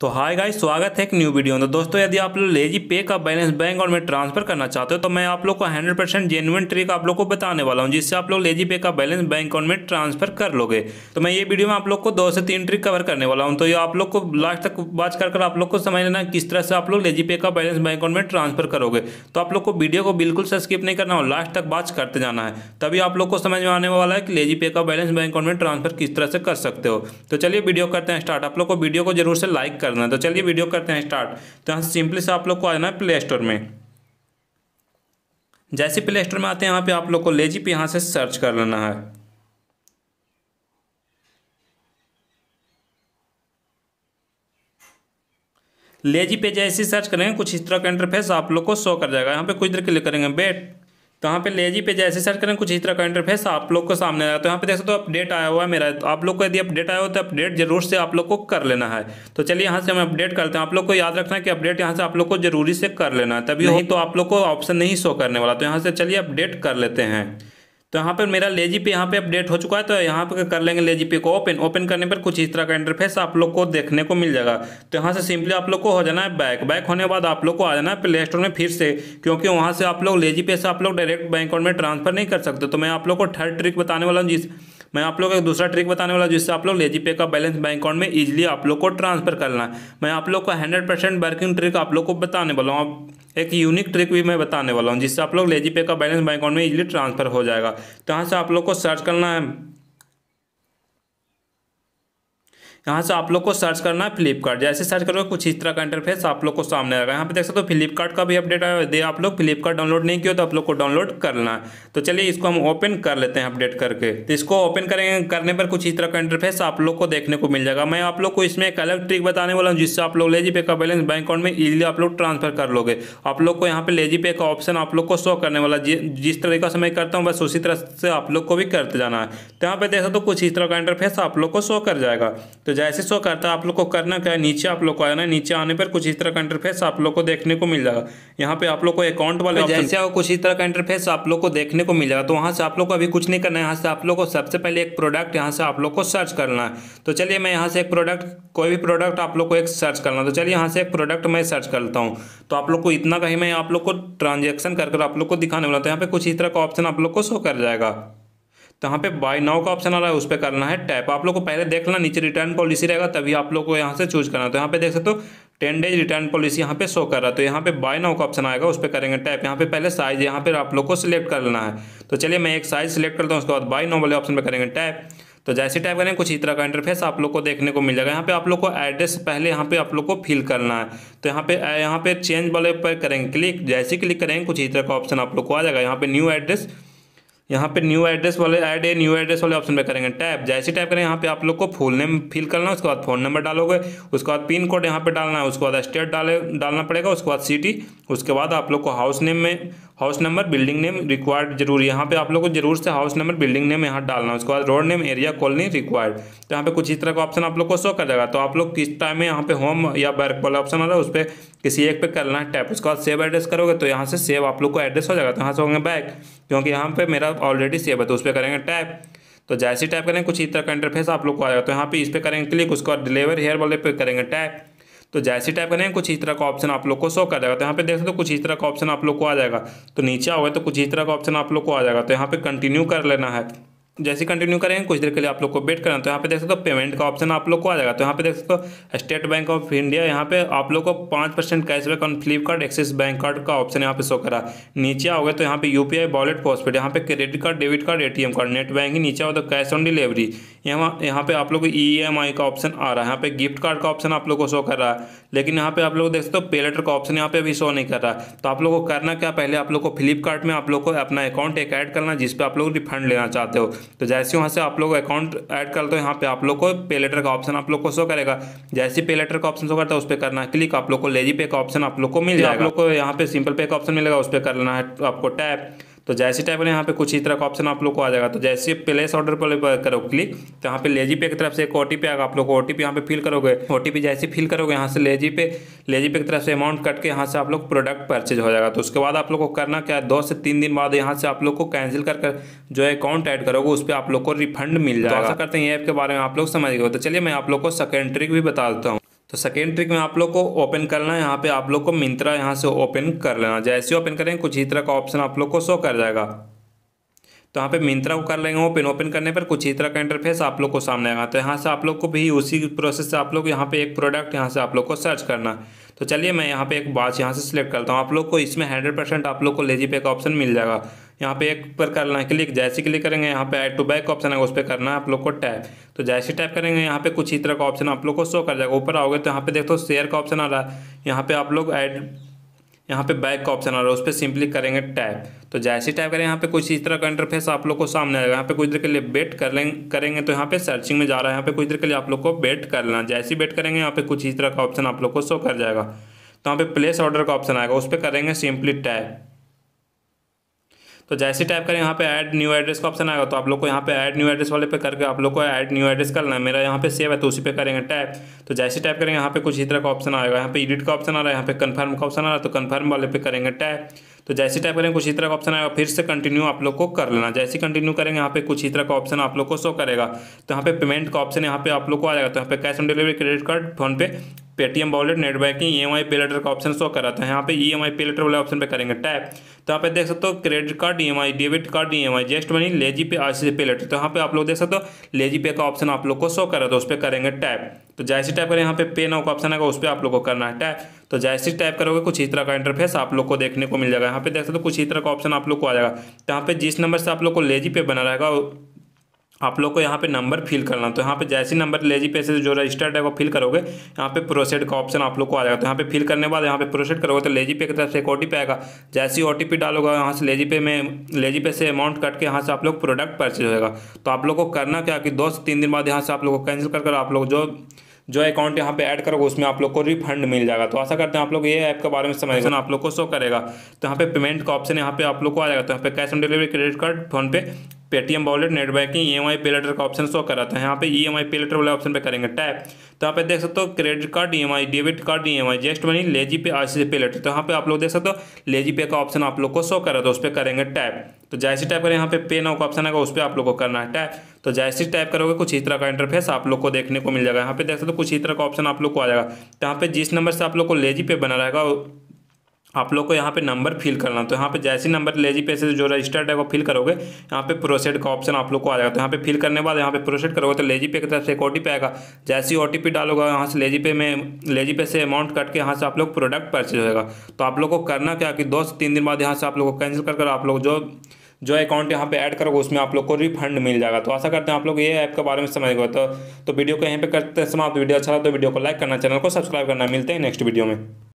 तो hi guys स्वागत है एक न्यू वीडियो में तो दोस्तों यदि आप लोग लेजी पे का बैलेंस बैंक और में ट्रांसफर करना चाहते हो तो मैं आप लोग को 100 परसेंट जेनुअन ट्रिक आप लोग को बताने वाला हूं जिससे आप लोग लेजी पे का बैलेंस बैंक अकाउंट में ट्रांसफर कर लोगे तो मैं ये वीडियो में आप लोग को दो से तीन ट्रिक कवर करने वाला हूँ तो ये आप लोग को लास्ट तक बात कर, कर आप लोग को समझ लेना किस तरह से आप लोग लेजी पे का बैलेंस बैंक अकाउंट में ट्रांसफर करोगे तो आप लोग को वीडियो को बिल्कुल से स्किप नहीं करना हो लास्ट तक बात करते जाना है तभी आप लोग को समझ में आने वाला है कि लेजी पे का बैलेंस बैंक अकाउंट में ट्रांसफर किस तरह से कर सकते हो तो चलिए वीडियो करते हैं स्टार्ट आप लोग को वीडियो को जरूर से लाइक करना है तो चलिए वीडियो करते हैं स्टार्ट तो यहाँ सिंपली से आप लोग को आ जाना है प्ले स्टोर में जैसे प्ले स्टोर में आते हैं यहाँ पे आप लोग को लेजी पे यहाँ से सर्च कर लेना है लेजी पे जैसे सर्च करेंगे कुछ इस तरह का इंटरफेस आप लोग को शो कर जाएगा यहाँ पे कुछ देर क्लिक करेंगे बेट तो यहाँ पे लेजी पे जैसे सर्च करें कुछ इस तरह का इंटरफेस आप लोग को सामने आया तो यहाँ पे देख सकते हो अपडेट आया हुआ है मेरा तो आप लोग को यदि अपडेट आया हो तो अपडेट जरूर से आप लोग को कर लेना है तो चलिए यहाँ से हम अपडेट करते हैं आप लोग को याद रखना है कि अपडेट यहाँ से आप लोग को जरूरी से कर लेना है तभी हो तो आप लोग को ऑप्शन नहीं शो करने वाला तो यहाँ से चलिए अपडेट कर लेते हैं तो यहाँ पर मेरा लेजी पे यहाँ पे अपडेट हो चुका है तो यहाँ पर कर लेंगे लेजी पे को ओपन ओपन करने पर कुछ इस तरह का इंटरफेस आप लोग को देखने को मिल जाएगा तो यहाँ से सिंपली आप लोग को हो जाना है बैक बैक होने के बाद आप लोग को आ जाना है प्ले स्टोर में फिर से क्योंकि वहाँ से आप लोग लेजी पे से आप लोग डायरेक्ट बैंक अकाउंट में ट्रांसफर नहीं कर सकते तो मैं आप लोग को थर्ड ट्रिक बताने वाला हूँ जिस मैं आप लोग एक दूसरा ट्रिक बताने वाला जिससे आप लोग लेजी पे का बैलेंस बैंक अकाउंट में इजीली आप लोग को ट्रांसफर करना है मैं आप लोग को हंड्रेड परसेंट वर्किंग ट्रिक आप लोग को बताने वाला हूँ एक यूनिक ट्रिक भी मैं बताने वाला हूँ जिससे आप लोग लेजी पे का बैलेंस बैंक अकाउंट में इजीली ट्रांसफर हो जाएगा तो यहाँ से आप लोग को सर्च करना है यहाँ से आप लोग को सर्च करना है फ्लिपकार्ट जैसे सर्च करोगे कुछ इस तरह का इंटरफेस आप लोग को सामने आएगा यहाँ पे देख सकते हो फ्लिपकार्ट का भी अपडेट आया दे आप लोग फ्लिपकार्ट डाउनलोड नहीं किया तो आप लोग को डाउनलोड करना है तो चलिए इसको हम ओपन कर लेते हैं अपडेट करके तो इसको ओपन करेंगे करने पर कुछ इस तरह का इंटरफेस आप लोग को देखने को मिल जाएगा मैं आप लोग को इसमें एक अलग ट्रिक बताने वाला हूँ जिससे आप लोग लेजी पे का बैलेंस बैंक अकाउंट में इजिली आप लोग ट्रांसफर कर लोगे आप लोग को यहाँ पे लेजी पे का ऑप्शन आप लोग को शो करने वाला जिस तरीका से मैं करता हूँ बस उसी तरह से आप लोग को भी करते जाना है तो यहाँ पे देख सकते हो कुछ इस तरह का इंटरफेस आप लोग को शो कर जाएगा तो जैसे शो करता है आप लोग को करना क्या है नीचे आप लोग को आना है नीचे आने पर कुछ इस तरह का इंटरफेस आप लोग को देखने को मिल जाएगा यहाँ पे आप लोग को अकाउंट वाले जैसे आओ कुछ इस तरह का इंटरफेस आप लोग को देखने को मिल जाएगा तो वहाँ से आप लोग को अभी कुछ नहीं करना है यहाँ से आप लोग को सबसे पहले एक प्रोडक्ट यहाँ से आप लोग को सर्च करना है तो चलिए मैं यहाँ से एक प्रोडक्ट कोई भी प्रोडक्ट आप लोग को एक सर्च करना तो चलिए यहाँ से एक प्रोडक्ट मैं सर्च करता हूँ तो आप लोग को इतना कहीं मैं आप लोग को ट्रांजेक्शन कर आप लोग को दिखाने वाला तो यहाँ पे कुछ इस तरह का ऑप्शन आप लोग को शो कर जाएगा तो यहाँ पे बाय नाउ का ऑप्शन आ रहा है उस पर करना है टैप आप लोग को पहले देखना नीचे रिटर्न पॉलिसी रहेगा तभी आप लोग को यहाँ से चूज करना तो यहाँ पे देख सकते हो टेन डेज रिटर्न पॉलिसी यहाँ पे शो कर रहा है तो यहाँ पे बाय नाउ का ऑप्शन आएगा उस पर करेंगे टैप यहाँ पे पहले साइज यहाँ पे आप लोग को सिलेक्ट कर लेना है तो चलिए मैं एक साइज सिलेक्ट करता हूँ उसके बाद बाय नाउ वाले ऑप्शन पर करेंगे टैप तो जैसे टाइप करें कुछ इस तरह का इंटरफेस आप लोग को देखने को मिल जाएगा यहाँ पे आप लोग को एड्रेस पहले यहाँ पे आप लोग को फिल करना है तो यहाँ पे यहाँ पे चेंज वाले पर करेंगे क्लिक जैसे क्लिक करेंगे कुछ इस तरह का ऑप्शन आप लोग को आ जाएगा यहाँ पे न्यू एड्रेस यहाँ पे न्यू एड्रेस वाले ऐड ए न्यू एड्रेस वाले ऑप्शन पे करेंगे टैप जैसे टैप करें यहाँ पे आप लोग को फुल नेम फिल करना है उसके बाद फ़ोन नंबर डालोगे उसके बाद पिन कोड यहाँ पे डालना है उसके बाद स्टेट डाले डालना पड़ेगा उसके बाद सिटी उसके बाद आप लोग को हाउस नेम में house number building name required जरूर यहाँ पे आप लोगों को जरूर से हाउस नंबर बिल्डिंग नेम यहाँ डालना है उसके बाद road name area colony required तो यहाँ पे कुछ इस तरह का ऑप्शन आप लोग को शो कर देगा तो आप लोग किस टाइम में यहाँ पे होम या बैक वाला ऑप्शन आ रहा है उस पर किसी एक पे करना है टैप उसके बाद सेव एड्रेस करोगे तो यहाँ से सेव आप लोग को एड्रेस हो जाएगा तो यहाँ से होंगे बैक क्योंकि यहाँ पर मेरा ऑलरेडी सेव है तो उस पर करेंगे टैप तो जैसे टैप करेंगे कुछ इस तरह का इंटरफेस आप लोग को आ जाएगा तो यहाँ पे इस पर करेंगे क्लिक उसके बाद डिलीवर हेयर वाले पे करेंगे टैप तो जैसी टाइप करेंगे कुछ इस तरह का ऑप्शन आप लोग को शो कर जाएगा तो यहाँ पे देख सकते हो कुछ इस तरह का ऑप्शन आप लोग को आ जाएगा तो नीचे आओगे तो कुछ इस तरह का ऑप्शन आप लोग को आ जाएगा तो यहाँ पे कंटिन्यू कर लेना है जैसे कंटिन्यू करेंगे कुछ देर के लिए आप लोग को वेट करना तो यहाँ पे देख सकते हो पेमेंट का ऑप्शन आप लोग को आ जाएगा तो यहाँ पे देख सकते हो स्टेट बैंक ऑफ इंडिया यहाँ पे आप लोग को पाँच percent cashback on Flipkart Axis bank card का ऑप्शन यहाँ पे शो करा नीचे आओगे तो यहाँ पे यूपीआई वॉलेट पोस्टपेड यहाँ पे credit card debit card ATM card net banking नीचे आओ तो कैश ऑन डिलीवरी यहाँ यहाँ पे आप लोग को ई का ऑप्शन आ रहा है यहाँ पे गिफ्ट कार्ड का ऑप्शन आप लोग को शो कर रहा है लेकिन यहाँ पे आप लोग देख सकते हो पे लेटर का ऑप्शन यहाँ पे अभी शो नहीं कर रहा है तो आप लोग को करना क्या पहले आप लोग को फ्लिपकार्ट में आप लोग को अपना अकाउंट एक ऐड करना जिसपे आप लोग रिफंड लेना चाहते हो तो जैसे वहाँ से आप लोग अकाउंट ऐड कर दो यहाँ पे आप लोग को पे लेटर का ऑप्शन आप लोग को शो करेगा जैसे पे लेटर का ऑप्शन शो करता है उस पर करना है क्लिक आप लोग को लेजी पे का ऑप्शन आप लोग को मिल जाएगा आप लोग को यहाँ पे सिंपल पे का ऑप्शन मिलेगा उस पर करना है आपको टैप तो जैसे टाइप करें यहाँ पे कुछ इस तरह का ऑप्शन आप लोग को आ जाएगा तो जैसे प्लेस ऑर्डर पर करो क्लिक तो यहाँ पे लेजी पे की तरफ से एक ओ आएगा आप लोग को ओ टी यहाँ पे फिल करोगे ओ जैसे फिल करोगे यहाँ से लेजी पे लेजी पे की तरफ से अमाउंट कट के यहाँ से आप लोग प्रोडक्ट परचेज हो जाएगा तो उसके बाद आप लोग को करना क्या है दो से तीन दिन बाद यहाँ से आप लोग को कैंसिल कर कर जो अकाउंट ऐड करोगे उस पर आप लोग को रिफंड मिल जाएगा तो ऐसा करते हैं ये ऐप के बारे में आप लोग समझ गए तो चलिए मैं आप लोग को सेकेंड ट्रिक भी बता देता हूँ तो सेकेंड ट्रिक में आप लोग को ओपन करना है यहाँ पे आप लोग को मिंत्रा यहाँ से ओपन कर लेना जैसे ओपन करेंगे कुछ ही तरह का ऑप्शन आप लोग को शो कर जाएगा तो यहाँ पे मिंत्रा को कर लेंगे ओपन ओपन करने पर कुछ ही तरह का इंटरफेस आप लोग को सामने आएगा तो यहाँ से आप लोग को भी उसी प्रोसेस से आप लोग यहाँ पे एक प्रोडक्ट यहाँ से आप लोग को सर्च करना तो चलिए मैं यहाँ पे एक बात यहाँ से सिलेक्ट करता हूँ आप लोग को इसमें हंड्रेड परसेंट आप लोग को लेजी पे का ऑप्शन मिल जाएगा यहाँ पे एक पर करना है क्लिक जैसे क्लिक करेंगे यहाँ पे एड टू बैक ऑप्शन है उस पर करना है आप लोग को टैप तो जैसे टाइप करेंगे यहाँ पे कुछ इस तरह का ऑप्शन आप लोग को शो कर जाएगा ऊपर आओगे तो यहाँ पे देखो शेयर का ऑप्शन आ रहा है यहाँ पे आप लोग ऐड यहाँ पे बैक का ऑप्शन आ रहा है उस पर सिंपली करेंगे टैप तो जैसे टैप करें यहाँ पे कुछ इस तरह का इंटरफेस आप लोग को सामने आएगा यहाँ पे कुछ देर के लिए बेट कर लें करेंगे तो यहाँ पे सर्चिंग में जा रहा है यहाँ पे कुछ देर के लिए आप लोग को बेट कर लेना जैसे बेट करेंगे यहाँ पे कुछ इस तरह का ऑप्शन आप लोग को शो कर जाएगा तो यहाँ पे प्लेस ऑर्डर का ऑप्शन आएगा उस पर करेंगे सिंपली टैप तो जैसे टाइप करें यहाँ पे ऐड न्यू एड्रेस का ऑप्शन आएगा तो आप लोग को यहाँ पे ऐड न्यू एड्रेस वाले पे करके आप लोग को ऐड न्यू एड्रेस करना है मेरा यहाँ पे सेव है तो उसी पे करेंगे टैप तो जैसे टाइप करेंगे यहाँ पे कुछ इस तरह का ऑप्शन आएगा यहाँ पे एडिट का ऑप्शन आ रहा है यहाँ पे कन्फर्म का ऑप्शन आ रहा है तो कन्फर्म वाले पे करेंगे टैप तो जैसे टाइप करेंगे कुछ इस तरह का ऑप्शन आएगा फिर से कंटिन्यू आप लोग को कर लेना जैसे कंटिन्यू करेंगे यहाँ पे कुछ इस तरह का ऑप्शन आप लोग को शो करेगा तो यहाँ पे पेमेंट का ऑप्शन यहाँ पे आप लोग को आ जाएगा तो यहाँ पे cash on delivery credit card PhonePe Paytm wallet net banking E M pay later का ऑप्शन शो कराता है यहाँ पे ई एम पे लेटर वाले ऑप्शन पे करेंगे टैप तो यहाँ पे देख सकते हो credit card E debit card E ZestMoney LazyPay I सी पे लेटर तो यहाँ पे आप लोग देख सकते हो लेजी पे का ऑप्शन आप लोग को शो करा तो उस पर करेंगे टैप तो जैसे टाइप करें यहाँ पे पे नाउ का ऑप्शन आएगा उस पर आप लोग को करना है टैप तो जैसे टाइप करोगे कुछ इस तरह का इंटरफेस आप लोग को देखने को मिल जाएगा यहाँ पे देख सकते हो कुछ इस तरह का ऑप्शन आप लोग को आ जाएगा तो यहाँ पे जिस नंबर से आप लोग को लेजी पे बना रहेगा आप लोग को यहाँ पे नंबर फिल करना तो यहाँ पे जैसे नंबर लेजी पे से जो रजिस्टर्ड है वो फिल करोगे यहाँ पे प्रोसेड का ऑप्शन आप लोग को आ जाएगा तो यहाँ पे फिल करने बाद यहाँ पे प्रोसेड करोगे तो लेजी पे की तरफ से एक ओ आएगा जैसे ही ओ डालोगे यहाँ से लेजी पे में लेजी पे से अमाउंट कट के यहाँ से आप लोग प्रोडक्ट परचेज होगा तो आप लोग को करना क्या कि दो से तीन दिन बाद यहाँ से आप लोग को कैंसिल कर कर आप लोग जो जो अकाउंट यहाँ पे ऐड करोगे उसमें आप लोग को रिफंड मिल जाएगा तो आशा करते हैं आप लोग ये ऐप के बारे में समझ आप लोग को शो करेगा तो यहाँ पे पेमेंट का ऑप्शन यहाँ पे आप लोग को आ जाएगा तो यहाँ पे cash on delivery credit card PhonePe Paytm wallet net banking E EMI pay later का ऑप्शन शो कराता है यहाँ पे E EMI pay later वाले ऑप्शन पे करेंगे टैप तो यहाँ पे देख सकते हो credit card EMI debit card EMI ZestMoney LazyPay I सी पे लेटर तो यहाँ पे आप लोग देख सकते हो लेजी पे का ऑप्शन आप लोग को शो करा तो उस पर करेंगे टैप तो जैसे टाइप करें यहाँ पे पे नाउ का ऑप्शन आएगा उस पर आप लोग को करना है टैप तो जैसे टाइप करोगे कुछ इस तरह का इंटरफेस आप लोग को देखने को मिल जाएगा यहाँ पे देख सकते हो कुछ इस तरह का ऑप्शन आप लोग को आ जाएगा तो यहाँ पे जिस नंबर से आप लोग को लेजी पे बना रहेगा आप लोग को यहाँ पे नंबर फिल करना तो यहाँ पे जैसे नंबर लेजी पैसे जो रजिस्टर्ड है वो फिल करोगे यहाँ पे प्रोसेड का ऑप्शन आप लोग को आ जाएगा तो यहाँ पे फिल करने बाद यहाँ पे प्रोसेड करोगे तो लेजी पे की तरफ से एक ओ आएगा जैसे ही ओ डालोगे यहाँ से लेजी पे में लेजी पे से अमाउंट कट के यहाँ से आप लोग प्रोडक्ट परचेज होगा तो आप लोग को करना क्या कि दो से तीन दिन बाद यहाँ से आप लोग को कैंसिल कर आप लोग जो जो अकाउंट यहाँ पे ऐड करोगे उसमें आप लोग को रिफंड मिल जाएगा तो आशा करते हैं आप लोग ये ऐप के बारे में समझ गए तो, तो वीडियो को यहीं पे करते समाप्त वीडियो अच्छा लगा तो वीडियो को लाइक करना चैनल को सब्सक्राइब करना मिलते हैं नेक्स्ट वीडियो में